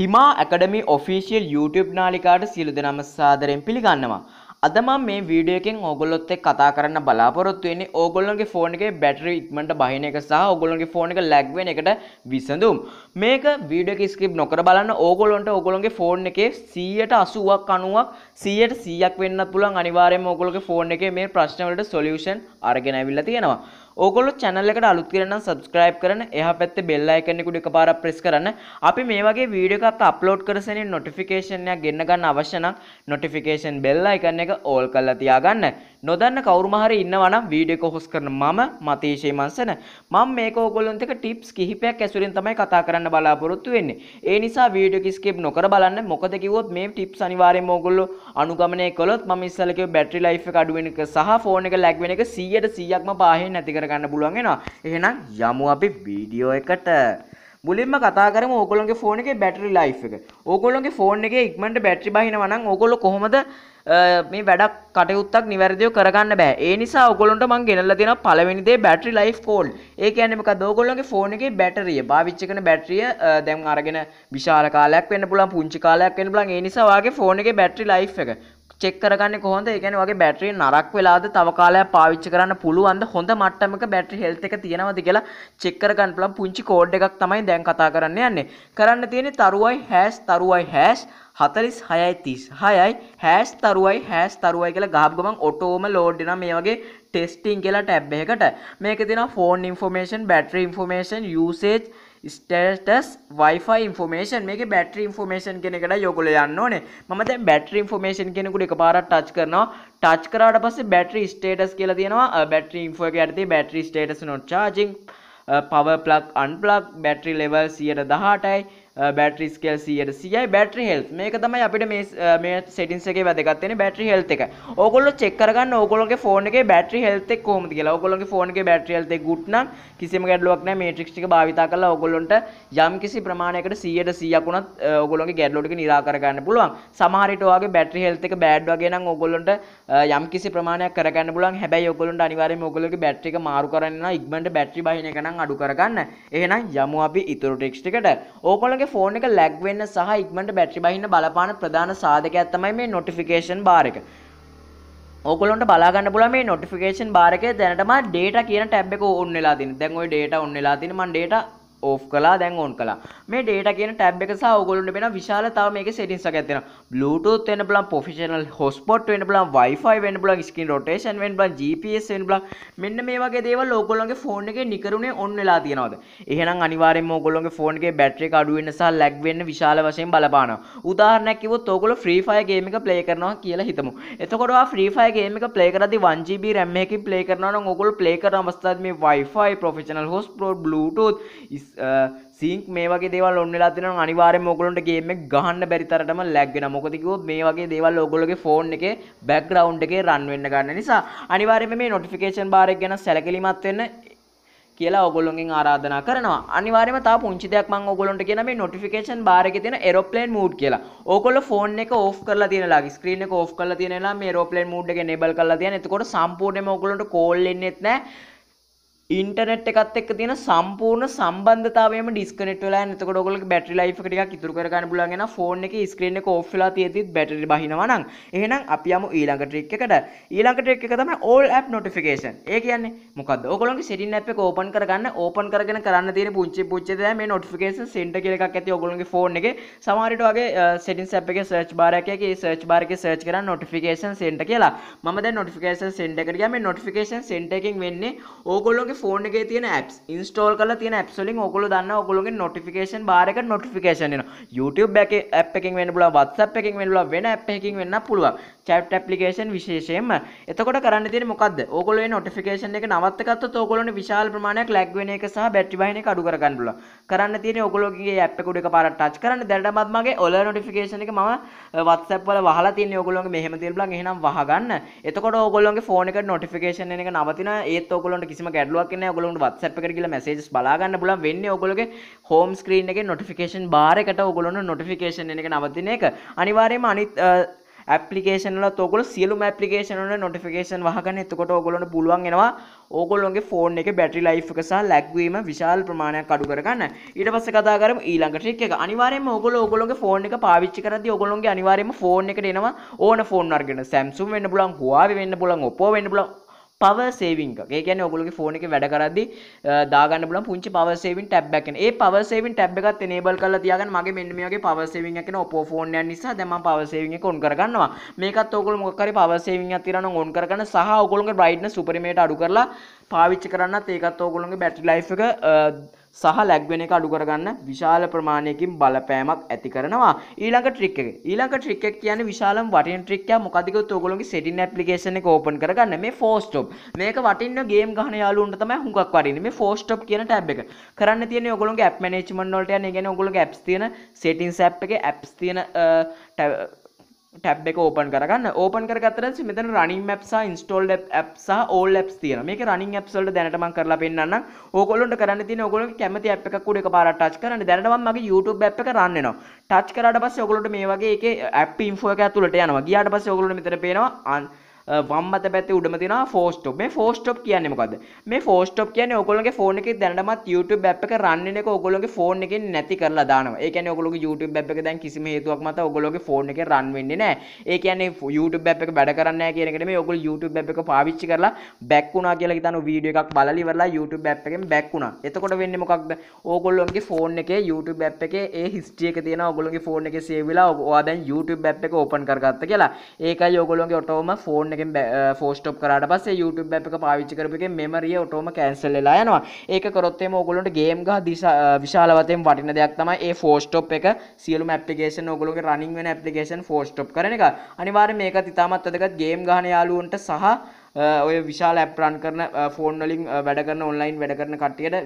හිමා ඇකඩමි official YouTube නාලිකාට සියලු දෙනම සාදරෙන් පිළිගන්නවා. අදම මේ වීඩියකෙන් ඔගොල්ොත් කතා කරන්න බලාපොරොත්තුවෙන්නේ ඕගොල්ලොගේ ෆෝන එක බැටරි ඉක්මට බහින එක සහ ඔගොලොගේ ෆෝන එක ලැක්වෙන එකට විසඳුම් මේක වීඩියක ස්ක්‍රප් නොකර බලන්න ඕගොලොන්ට ඔගොලොගේ ෆෝන් එක සීයට අසුවක් අනුවක් සියයට සීයක් වෙන්න පුළන් අනිවාරය ඕගොලොගේ ෆෝන් එක මේ ප්‍රශ්නවලට සොලියෂන් අරගෙනැවිල්ල තියෙනවා ඕගොල්ලෝ channel එකට අලුත් කියලා නම් subscribe කරන එහා පැත්තේ bell icon එක උඩ එකපාරක් press කරන්න. අපි මේ වගේ වීඩියෝ එකක් upload කර සෙනින් notification එකක් ගෙන්න ගන්න අවශ්‍ය නම් notification bell icon එක all කරලා තියාගන්න. නොදන්න කවුරුම හරි ඉන්නවා නම් වීඩියෝ එක හොස් කරන මම මතීෂේ මන්සන මම මේක ඕගොල්ලොන්ට එක ටිප්ස් කිහිපයක් ඇසුරෙන් තමයි කතා කරන්න බලාපොරොත්තු වෙන්නේ. ඒ නිසා වීඩියෝ එක ස්කිප් නොකර බලන්න. මොකද කිව්වොත් මේ ටිප්ස් අනිවාර්යයෙන්ම ඕගොල්ලෝ අනුගමනය කළොත් මම ඉස්සෙල්ලා කිව්ව බැටරි ලයිෆ් එක අඩු වෙන එක සහ ෆෝන් එක ලැග් වෙන එක 100%ක්ම පාහෙන් නැති කරගන්න පුළුවන් වෙනවා. එහෙනම් යමු අපි වීඩියෝ එකට. මුලින්ම කතා කරම ඕගොල්ලොන්ගේ ෆෝන එක බැටරි ලයි් එක ඕගොල්ලොන්ගේ ෆෝන් එක ඉක්මට බැට්‍රි බහිනවනම් ඕගොලො කොහොමද මේ වැඩක් කටයුත්තක් නිවැරදිව කරගන්න බෑ ඒ නිසා ඔගොලොන්ට මං ගෙනල්ල දෙෙන පලවෙනිදේ බැටරි ලයි් කෝල් ඒ ඇනමක දෝගොල්ලොගේ ෆෝන එක බැටරිය භාවිච්ච කන බැටරිය දැම් අරගෙන විශාල කාලයක් වන්න පුලන් පුංචි කාලයක් වෙන බලන් ඒ නිසාවාගේ ෆෝන එක බැටරි ලයි් එක චෙක් කරගන්න කොහොඳ ඒකන වගේ බැටරිය නරක් වෙලාද තවකාලයක් පාවිච්ච කරන්න පුළුවන්ද හොඳ මට්ටමක බැටරි හෙල්ත එක තියෙනවද කියලා චෙක් කරගන්න පුළුවන් පුංචි කෝඩ් එකක් තමයි දැන් කතා කරන්න යන්නේ කරන්න තියෙන්නේ තරුවයි හැස් තරුවයි හැස් හතලිස් හයයි තිස් හයයි හැස් තරුවයි හැස් තරුවයි කියලා ගහපු ගමන් ඔටෝම ලෝඩ් වෙනවා මේ වගේ ටෙස්ටිං කියලා ටැබ් එකකට මේක තියෙනවා phone information battery information usage status wifi information මේක බැටරි ඉන්ෆෝමේෂන් කෙනෙකට යොකොල යන්න ඕනේ මම දැන් බැටරි ඉන්ෆෝමේෂන් කෙනෙකුට එකපාරට ටච් කරනවා ටච් කරාට පස්සේ බැටරි ස්ටේටස් කියලා තියෙනවා බැටරි ඉන්ෆෝ එක යටතේ battery status not charging power plug unplug battery level 118යි බැටරි ස්කෙල් 100යි බැටරි හෙල්ත් මේක තමයි අපිට මේ uh, මේ සෙටින්ස් එකේ වැදගත් වෙන්නේ බැටරි හෙල්ත් එක. ඕගොල්ලෝ චෙක් කරගන්න ඕගොල්ලෝගේ ෆෝන් එකේ බැටරි හෙල්ත් එක කොහොමද කියලා. ඕගොල්ලෝගේ ෆෝන් එකේ බැටරි හෙල්ත් එක good නම් කිසිම ගැටලුවක් නැහැ. මේට්‍රික්ස් ටික භාවිතා කරලා ඕගොල්ලොන්ට යම් කිසි ප්‍රමාණයකට 100ට 100ක් e e වුණත් uh, ඕගොල්ලෝගේ ගැටලුව ටික निराකර ගන්න පුළුවන්. සමහර විට ඔයාගේ බැටරි හෙල්ත් එක බෑඩ් වගේ නම් ඕගොල්ලොන්ට uh, යම් කිසි ප්‍රමාණයක් කරගන්න පුළුවන්. හැබැයි ඕගොල්ලොන්ට අනිවාර්යයෙන්ම ඕගොල්ලෝගේ බැටරි එක මාරු කරන්න නම් ඉක්මනට බැටරි බහින එක නම් අඩු කරගන්න. එහෙනම් යමු අපි ඉතුරු ටික්ස් ටිකට. ඕගොල්ලෝගේ තමන්ගේ ෆෝන් එක ලැග් වෙන්න සහ ඉක්මනට බැටරි බහින්න බලපාන ප්‍රධාන සාධකයක් තමයි මේ notification bar එක. ඕගොල්ලන්ට බලා ගන්න පුළුවන් මේ notification bar එකේ දැනටම data කියන tab එක on වෙලා තියෙනවා. දැන් ওই data on වෙලා තියෙන මම data ඕෆ් කලා දැන් ඕන් කලා මේ ඩේට කියන ටැබ් එක සහ ඔයගොල්ලන්ට වෙන විශාල තව මේකේ සෙටින්ග්ස් එකක් තියෙනවා බ්ලූටූත් වෙන්න බලන් ප්‍රොෆෙෂනල් හොස්පොට් වෙන්න බලන් Wi-Fi වෙන්න බලන් ස්ක්‍රීන් රොටේෂන් වෙන්න බලන් GPS වෙන්න බලන් මෙන්න මේ වගේ දේවල් ඔයගොල්ලන්ගේ ෆෝන් එකේ නිකරුණේ ඔන් වෙලා තියනවාද එහෙනම් අනිවාර්යයෙන්ම ඔයගොල්ලන්ගේ ෆෝන් එකේ බැටරි එක අඩු වෙන්න සහ ලැග් වෙන්න විශාල වශයෙන් බලපානවා උදාහරණයක් කිව්වොත් ඔයගොල්ලෝ Free Fire game එක play කරනවා කියලා හිතමු එතකොට ඔයා Free Fire game එක play කරද්දී 1GB RAM එකකින් play කරනවා නම් ඔයගොල්ලෝ play කරන අවස්ථාවේ මේ Wi-Fi professional hotspot Bluetooth sync මේ වගේ දේවල් ඔන්නලා තින අනිවාරෙන් ඔගලොන්ට ගේම ගහන්න බැරිතරටම ලැග්ගෙන මොකතිකුත් මේ වගේ දේවල් ඔගොලගේ ෆෝන් එක බැක්ග්‍රවන්් එක රන් වෙන්න ගන්න නිසා අනිවාරම මේ නොටිෆිකේෂන් බාරක් ගැන සැලකිලිමත් වෙන්න කියලා ඔගොලොන්ගෙන් ආරාධනා කරනවා අනිවාර්යම තා පුංචි දෙයක් මම ඔයගොල්ලන්ට කියන මේ notification bar එකේ තියෙන aeroplane mode කියලා. ඕගොල්ලෝ ෆෝන් එක off කරලා තියෙන ලාගේ screen එක off කරලා තියෙන ලා මේ aeroplane mode එක enable කරලා තියෙන. එතකොට සම්පූර්ණයෙන්ම ඔයගොල්ලන්ට call එන්නේත් නැහැ. ඉන්ටනෙට් එකත් එක් තියෙන සම්පූර්ණ සම්බන්ධතාවම ඩිස්කනෙට් වෙලා එතකොට ඔයගොල්ලෝ බැටරි ලයිෆ් එක ටිකක් ඉතුරු කර ගන්න පුළුවන් වෙනවා ෆෝන් එකේ ස්ක්‍රීන් එක ඕෆ් වෙලා තියෙද්දිත් බැටරි බහිනවා නම් එහෙනම් අපි යමු ඊළඟ ට්‍රික් එකට ඊළඟ ට්‍රික් එක තමයි ඕල් ඇප් නොටිෆිකේෂන් ඒ කියන්නේ මොකද්ද ඔයගොල්ලෝගේ සෙටින් ඇප් එක ඕපන් කරගන්න ඕපන් කරගෙන කරන්න තියෙන පුංචි පුංචි දේ මේ නොටිෆිකේෂන් සෙන්ටර් කියලා එකක් ඇති ඔයගොල්ලෝගේ ෆෝන් එකේ සමහර විට වගේ සෙටින්ස් ඇප් එකේ සර්ච් බාර් එකේ ඒ සර්ච් බාර් එකේ සර්ච් කරන් නොටිෆිකේෂන් සෙන්ටර් කියලා මම දැන් නොටිෆිකේෂන් සෙන්ටර් එකට ගියා මේ නොටිෆිකේෂන් සෙන්ටර් එකෙන් වෙන්නේ ඕගොල්ලෝගේ ෆෝන් එක තියන ඇප් ඉන්ස්ටෝල් කල තියන ඇප්සලින් ඔකුල දන්න ඔකුලගේ නොටිකේන් බාරක නොටිකේෂන YouTube එක ඇප් එකින් වෙන බල වත්සප් එකින් වෙනලා වෙන ඇප් එකින් වෙන්න පුළුව චැට් ඇපලිකේෂන් විශේෂයෙන්ම එතකොට කරන්න තිය මොකද ඔකොල නොටිකේෂන් එක නවත්තකත් ඔකොලන විශාල ප්‍රමාණයක් ලැක්වෙන එක සහ බැට්ටිබයින අඩු කරගන්නල කරන්න තියෙන ඔකොලොගේ ඇප්කුඩ එක පාට ටච් කරන්න දැඩමත්මගේ ඔල නොටිකේෂන එක ම වත්සපල වහලා තියන ඔකොලොන් මෙහම තිල්බල එහෙනම් වහගන්න එතකොට ඔගොලොන්ගේ ෆෝන එක නොටිකේෂන එක නවතින ඒත් ඔකොලොන්ට කිසිම ගැඩලුව ගැටලුවක් නෑ ඔයගොල්ලන්ට WhatsApp එකට ගිහලා messages බලා ගන්න පුළුවන් වෙන්නේ ඔයගොල්ලෝගේ home screen එකේ notification bar එකට ඔයගොල්ලොන notification එන එක නවතින එක අනිවාර්යයෙන්ම අනිත් ඇපිේෂනල තොකොල සියලුම ඇපිේෂනල නොටිකේෂන් වහගන්න එතකොට ඔගොලොට පුළුවන් එෙනවා ඕගොල්ොන්ගේ ෆෝන් එක බැටි ලයි්කසා ලැක්වීම විශාල් ප්‍රමාණයක් අඩු කරගන්න ඊට පස්ස කතාර ඊළඟට එක අනිවාරෙන් ඔගොල ඔගොලොගේ ෆෝන් එක පාවිච්චි කරද ඔගොලොන්ගේ අනිවාරම ෆෝන් එක එනවා ඕන ෆෝන් අර්ගෙන සැම්සුම් වන්න පුලන් හවා වෙන්න පුලන් ඔපෝ වන්න පුලන් පව සේවිංක ඒකන ඔගුලගේ ෆෝන එක වැඩ කරදදි දාගන්න බල පුංචි පවසේවින් ටැබ්බැකන ඒ පවසේවින් ටැබ් එකත් නේබල් කල තියග මගේ මෙන්නමියගේ පවසේවින් එකන ඔපෝෆෝන්ය නිසා දැම පවසේවිය කොන් කරගන්නවා මේකත් ඔගුල් මොකරි පවසේවින් අතිරන ඔොන් කරන සහ ඔගුලන්ගේ බ්‍රයිඩ්න සුපරිමේට අඩු කරලා පාවිච්චි කරන්න ඒකත් ඔගුලන්ගේ බැටි ලයි් එක සහ ලැග් වෙන එක අඩු කරගන්න විශාල ප්‍රමාණයකින් බලපෑමක් ඇති කරනවා ඊළඟ ට්‍රික් එක ඊළඟ ට්‍රික් එක කියන්නේ විශාලම වටින ට්‍රික් එකක් මොකද කිව්වොත් ඔයගොල්ලෝගේ සෙටින් ඇප්ලිකේෂන් එක ඕපන් කරගන්න මේ ෆෝස් ස්ටොප් මේක වටින්න ගේම් ගහන යාළුවන්ට තමයි හුඟක් වටින්නේ මේ ෆෝස් ස්ටොප් කියන ටැබ් එක කරන්න තියෙන්නේ ඔයගොල්ලෝගේ ඇප් මැනේජ්මන්ට් වලට යන ඒ කියන්නේ ඔයගොල්ලෝගේ ඇප්ස් තියෙන සෙටින්ස් ඇප් එකේ ඇප්ස් තියෙන ටැබ් එක ඕපන් කරගන්න ඕපන් කරගත්තරච මෙතන රනිින් මැප්සා ඉන්ස්ටෝල් ඇ්සා ඕල් ඇප් තියන මේ රනිින් ඇප්සල්ට දැනටම කරලා පෙන්න්න ඕකොලොට කරන්න ති ඔගොල කැමති අප එකක් කුඩ පාර ටච් කරන දැනටමගේ YouTube ඇ් එක රන්නවා ටච් කරට පස් ඔගොලට මේ වගේ ඇප් ඉන්ෆෝ ඇතුලට යනවා ගියාට පස් ඔගොලට මෙතර පේෙනවා අන් වම් අත පැත්තේ උඩම තියෙනවා force stop මේ force stop කියන්නේ මොකද්ද මේ force stop කියන්නේ ඔයගොල්ලෝගේ ෆෝන් එකේ දැනටමත් YouTube app එක run වෙන එක ඔයගොල්ලෝගේ ෆෝන් එකෙන් නැති කරලා දානවා ඒ කියන්නේ ඔයගොල්ලෝගේ YouTube app එක දැන් කිසිම හේතුවක් මත ඔයගොල්ලෝගේ ෆෝන් එකේ run වෙන්නේ නැහැ ඒ කියන්නේ YouTube app එක වැඩ කරන්නේ නැහැ කියන එක නෙමෙයි ඔයගොල්ලෝ YouTube app එක පාවිච්චි කරලා back වුණා කියලා හිතන වීඩියෝ එකක් බලලා ඉවරලා YouTube app එකෙන් back වුණා එතකොට වෙන්නේ මොකක්ද ඕගොල්ලොන්ගේ ෆෝන් එකේ YouTube app එකේ ඒ history එක තියෙන ඔයගොල්ලෝගේ ෆෝන් එකේ save වෙලා ඔයා දැන් YouTube app එක open කරගත්ත කියලා ඒකයි ඔයගොල්ලෝගේ ඔටෝම ෆෝන් එකෙන් ෆෝස්ටොප් කරට පස්සේ YouTube ඇප් එක පාවිච්චි කරපුගේ මෙමරිය ඔටෝම කැන්සල්ලා යනවා ඒක කරොත්තේම ඔගොලොට ගේම් ගහ දිසා විශාලවතෙන් වටින දෙයක් තමයි ඒ ෆෝස්ටොප් එක සියලු ඇපිකේෂන් ඔගොලොගේ රනිින් වෙන ඇපිකේෂන් ෆෝස්ටොප් කරන එක අනිවාර මේක තිතාමත් අදකත් ගේම් ගහන යාලුවන්ට සහ ඔය විශාල ඇප්රන් කරන ෆෝන්ලින් වැඩ කරන ඔන්ලයින් වැඩ කරන කට්ටියට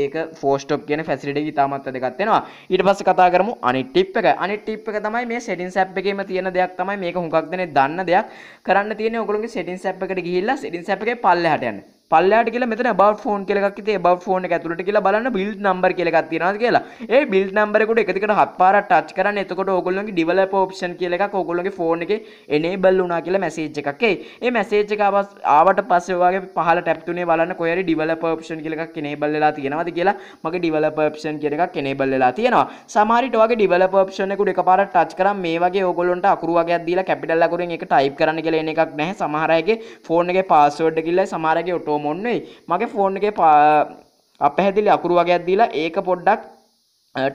ඒක ෆෝස්ටප් කියන ෆැසිලිටි ඉතාමත් දෙකත්වෙනවා ඊට පස්ස කතා කරමු අනි ටිප් එක අනි ටිප් එක තමයි මේ සෙටින් සැප් එකේම තියෙන දෙයක් තමයි මේක හුඟක් දෙනෙක් දන්න දෙයක් කරන්න තියෙන ඔයගොල්ලෝගේ සෙටින් සැප් එකට ගිහිල්ලා සෙටින් සැප් එකේ පල්ලෙහාට යන්න පල්ලට කියල මෙත බව ෆෝන් කෙලක් බව ෆෝන ඇතුලට කියලා බලන්න බිල් නම්බර කෙලක් තිෙන කියලා ඒ බිල් නම්බරකුට එකතිකට හත් පාර ටච් කරන්න එතකොට ඔගොල්ලොගේ ඩිවල පෝප්ෂන් කියලක් ඔගොල්ලොගේ ෆෝන එක එනේබල් වුනා කියලා මැසේජ් එකක්ේ ඒ මැසේජ් එක ආවට පස්සවාගේ පහල ටැප්තුනේ බලන්න කොයරි ඩිවල පෝප්ෂන් කියලක් කෙනෙබල්ලලා තියෙනවද කියලා මගේ ඩිවල පර්ප්ෂන් කියලක් කෙනෙබල්ලලා තියෙනවා සමාරිට වගේ ඩිවල පර්ප්ෂණයකුට එක පාර ටච් කරම් මේ වගේ ඔගොලොන්ට අකරුවගේ දීලා කැපිටල්ලකරින් එක ටයිප් කරන කියල එකක් නැහැ සමහරයගේ ෆෝර්න එක පාස්වඩ් කියල්ල සමාරගේ ඔටෝ කොහොම ඔන්නයි මගේ ෆෝන් එක අපහැදිලි අකුරු වගේයක් දීලා ඒක පොඩ්ඩක්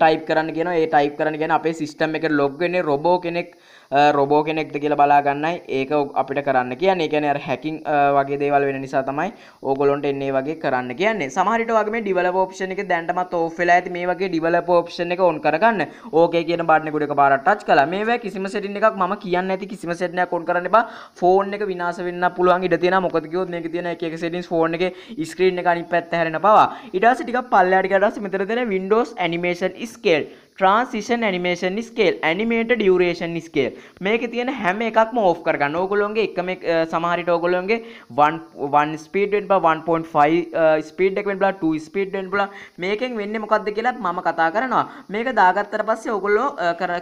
ටයිප් කරන්න කියෙන ඒ ටයිප් කරන ගෙන අපේ සිිස්ටම් එක ලොග්ගෙන රොබෝ කෙනෙක් රොබෝ කෙනෙක්ද කියලා බලාගන්නයි ඒක අපිට කරන්න කියන්න එකන හැකින් වගේ දේවල් වෙන නිසා තමයි ඕගොලොන්ට එන්නේ වගේ කරන්න කියන්නේ සමහරිට වගේ ඩිවල පෝප්ෂණ එක දැන්ටමත් ඔෆ්ලා ඇති මේ වගේ ඩිවල පෝප්ෂණ එක ඔන් කරගන්න ඕකේ කියන බාඩනකුඩක පාරට්ටච් කලා මේවැ කිසිම සෙටින් එකක් ම කියන්න ඇති කිසිම සෙටනයක් කොන් කරන්න එපා ෆෝන් එක විනාස වෙන්න පුළුවන් ඉඩ තියෙන මොකදකියොත් මේක තියෙන එක සෙටින්ස් ෆෝන් එක ස්ක්‍රීන් එක අනිත් පැත්ත හැරෙන පවා ඊට පස්සේ ටිකක් පල්ලයට ගියාට පස්සේ මෙතන තියෙන Windows animation scale transition animation scale animator duration scale මේක තියෙන හැම එකක්ම ඕෆ් කරගන්න ඕගොල්ලොන්ගේ එකම සමහරිට ඕගොල්ලොන්ගේ 1 ස්පීඩ් වෙන්න බලා 1.5 ස්පීඩ් එක වෙන්න බලා 2 ස්පීඩ් වෙන්න බලා මේකෙන් වෙන්නේ මොකද්ද කියලාත් මම කතා කරනවා මේක දාගත්තට පස්සේ ඕගොල්ලෝ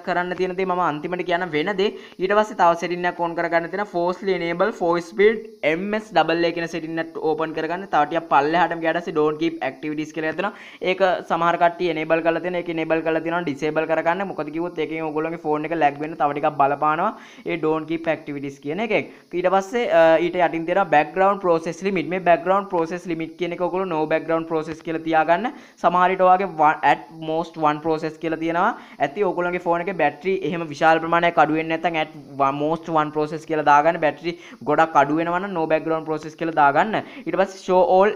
කරන්න තියෙන දේ මම අන්තිමට කියන වෙන දේ ඊට පස්සේ තව සෙටින් එකක් ඕන් කරගන්න තියෙන forcefully enable 4 speed MSAA කියන සෙටින් එකක් ඕපන් කරගන්න තව ටිකක් පල්ලෙහාටම ගියාට පස්සේ don't keep activities කියලා තියෙනවා ඒක සමහර කට්ටිය enable කරලා තියෙනවා ඒක enable කරලා තියෙනවා ඩිසේබල් කරගන්න මොකද කිව්වොත් ඒකෙන් ඔයගොල්ලෝගේ ෆෝන් එක ලැග් වෙන්න තව ටිකක් බලපානවා ඒ don't keep activities කියන එකෙන් ඊට පස්සේ ඊට යටින් තියෙනවා background process limit මේ background process limit කියන එක ඔයගොල්ලෝ no background process කියලා තියාගන්න සමහර විට ඔයාගේ at most one process කියලා තියෙනවා ඇති ඔයගොල්ලෝගේ ෆෝන් එකේ බැටරි එහෙම විශාල ප්‍රමාණයක් අඩු වෙන්නේ නැත්නම් at most one process කියලා දාගන්න බැටරි ගොඩක් අඩු වෙනවා නම් no background process කියලා දාගන්න ඊට පස්සේ show all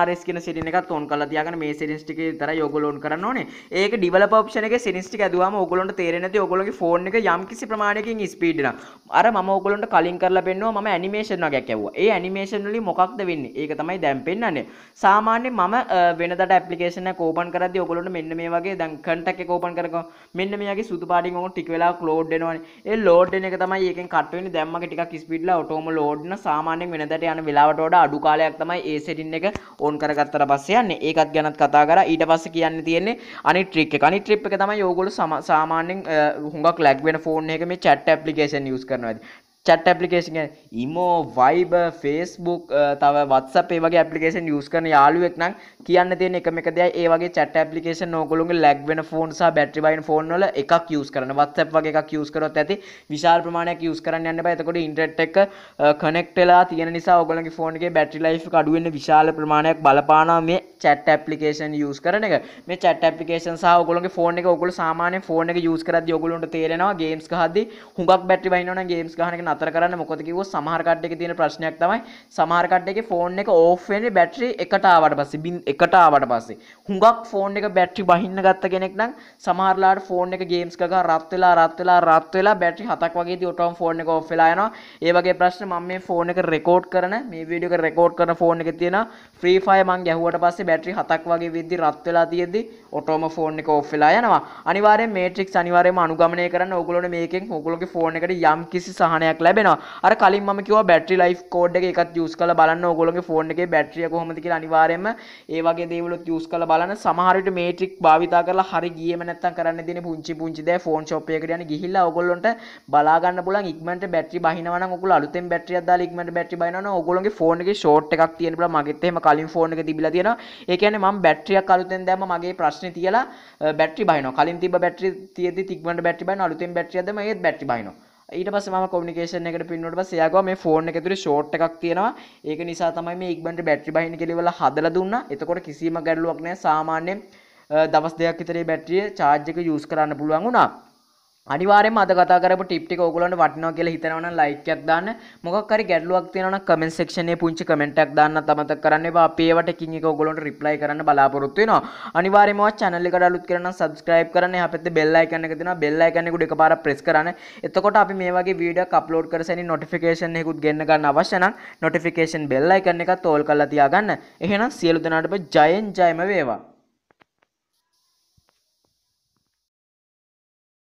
ANRS කියන සෙටින් එකත් ඔන් කරලා තියාගන්න මේ සෙටින්ස් ටිකේ විතරයි ඔයගොල්ලෝ ඔන් කරන්න ඕනේ ඒක ඩිවලොපර් ඔප්ෂන් එක සිනිස්ටි ඇදවාම ඔගලොන්ට තේරෙනති ඔගොලගේ ෆෝන් එක යම්කිසි ප්‍රමාණයකින් ස්පීඩන අර ම ඔගොලොන්ට කලින් කරල පෙන්නවා ම ඇනිමේෂන ගැකැව ඒ ඇනිමේෂන්ලි මොකක්ද වෙන්න ඒක තමයි දැම් පෙන්න්නන්නේ සාමාන්‍ය මම වෙනට පපිකේෂන කෝපන් කරද ඔගොලොට මෙන්න මේ වගේ දන් කටක් කෝපන් කරක මෙන්න මේගේ සුතු පාඩි ෝ ටික්වෙලා ලෝඩ්ඩනවන ඒ ලෝඩ්න එක තමයි ඒක කටවෙන දැම්ම ටික ස්පිඩල ඔටෝම ලෝඩ්න සාමාන්‍යෙන් වෙනදට යන වෙලාවටෝට අඩුකාලයක් තමයි ඒ සිටින්න එක ඕන් කරගත්තර පස්ස යන්න ඒකත් ගැනත් කතා කර ඊට පස්ස කියන්න තියෙන්නේ අනි ට්‍රික් අනි ට්‍රිප් එක තම යෝගොල සම සාමාන්‍යෙන් හුඟක් ලැක්වෙන ෆෝන් එක මේ චට් පපලිකේෂන් යස් කරනවද chat application imo Viber Facebook තව වත්සපේ වගේ පපිකේෂන් යස් කන යාලුවෙක් නම් කියන්න තියෙන එක එකද ඒගේ චට පපිකේෂන් නෝගොලුන්ගේ ලැක්වෙන ෆෝන් සහ බැට්‍රිවයින් ෆෝන්ල එකක් යස් කරන වත්සප වගේ එකක් යස් කරොත් ඇති විශාල් ප්‍රමාණයක් යස් කරන්න යන්න එතකොට ඉන්ටරට් එක කනෙක්ටලා uh, තියෙන නිසා ඔගලගේ ෆෝන්ගේ බැටි ලයි් අඩුවෙන් විශාල ප්‍රමාණයක් බලපාන මේ චට් ඇපලිකේෂන් යස් කරන එක මේ චට පපිකේෂන් සහ ඔගලගේ ෆෝන් එක ඔගල සාමානය ෆෝන එක යස් කරද යොගලුන්ට තේරෙනවා ගේම්ස් හද හුඟක් බැටි වයින්න ගේම්ස් හනක නතර කරන්න මොකද කිව්වොත් සමහර කඩ් එකේ තියෙන ප්‍රශ්නයක් තමයි සමහර කඩ් එකේ ෆෝන් එක ඕෆ් වෙන්නේ බැටරි එකට ආවට පස්සේ බින් එකට ආවට පස්සේ හුඟක් ෆෝන් එක බැටරි බහින්න ගත්ත කෙනෙක් නම් සමහරලාට ෆෝන් එක ගේම්ස් කරලා රත් වෙලා රත් වෙලා රත් වෙලා බැටරි හතක් වගේදී ඔටෝම ෆෝන් එක ඕෆ් වෙලා යනවා ඒ වගේ ප්‍රශ්න මම මේ ෆෝන් එක රෙකෝඩ් කරන මේ වීඩියෝ එක රෙකෝඩ් කරන ෆෝන් එකේ තියෙන ෆ්‍රී ෆයර් මං ගැහුවට පස්සේ බැටරි හතක් වගේ වෙද්දි රත් වෙලා තියෙද්දි ඔටෝම ෆෝන් එක ඕෆ් වෙලා යනවා අනිවාර්යෙන් මේට්‍රික්ස් අනිවාර්යෙන්ම අනුගමනය කරන්න ඕගොල්ලෝ මේකෙන් ඕගොල්ලෝගේ ෆෝන් එකට යම් කිසි සහනයක් ලැබෙනවා අර කලින් ම කිව බැටි ලයි් කෝඩ් එක එකත් යස් කල බලන්න ඕගොලගේ ෆෝන් එක බැට්‍රිය කොමතික අනිවාරයම ඒවගේ දේවලොත් යස් කල බලන්න සමහරට මේට්‍රික් භාවිතා කරලා හරි ගියම නැත්තන් කරන්න දින පුංචි පුංචිද ෆෝන් ශෝපයකරයන ගිහිල්ල ඔගොල්ලොට බලාගන්න පුල ඉක්මට බැටි බහිනවන ඔකුල අලුතෙන් බැට්‍රිය අදා ඉක්මට බැටි බයින ඔගොලගේ ෆෝන්ගේ ෂෝට් එකක් තියෙන බල මගත්තෙම කලින් ෆෝන් එක තිබිලා තියෙන ඒකන මම බැට්‍රිය කලුතෙන් දැම මගේ ප්‍රශ්න තියලා බැටි බයින කලින් තිබ බැටි තිය තික්මට බැටි බයින අලුතෙන් බැට්‍රියද මේ බැටි බයිනවා ඊට පස්ස ම කොමිකේෂන එකට පින්නට සයග මේ ෆෝන් එක තුර ෂෝට් එකක් තියෙනවා ඒක නිසා තමයි මේ ඉක්බට බැට්‍රි බහින කෙලවල හදල දුන්න එතකොට කිසිීම ගැඩලුවක්නෑ සාමාන්‍යෙන් දවස් දෙයක් ඉතරේ බැට්‍රිය චාර්ජක යස් කරන්න පුළුවන් වුණා අනිවාරෙන් අද කතා කරපු ටිප් ටික ඕගොල්ලන්ට වටිනවා කියලා හිතනවනම් ලයික් එකක් දාන්න. මොකක් හරි ගැටලුවක් තියෙනවනම් කමෙන්ට් සෙක්ෂන් එකේ පුංචි කමෙන්ට් එකක් දාන්න අමතක කරන්න එපා. අපි ඒවට කින් එක ඕගොල්ලන්ට රිප්ලයි කරන්න බලාපොරොත්තු වෙනවා. අනිවාර්යයෙන්ම ඔය channel එකට අලුත් කරන නම් subscribe කරන්න. එහා පැත්තේ bell icon එක තියෙනවා. bell icon එක උඩ එකපාරක් press කරන්න. එතකොට අපි මේ වගේ වීඩියෝ එකක් upload කරසෙනින් notification එකකුත් ගෙන්න ගන්න අවශ්‍ය නම් notification bell icon එකත් all කරලා තියාගන්න. එහෙනම් සියලු දෙනාටම ජයෙන් ජයම වේවා.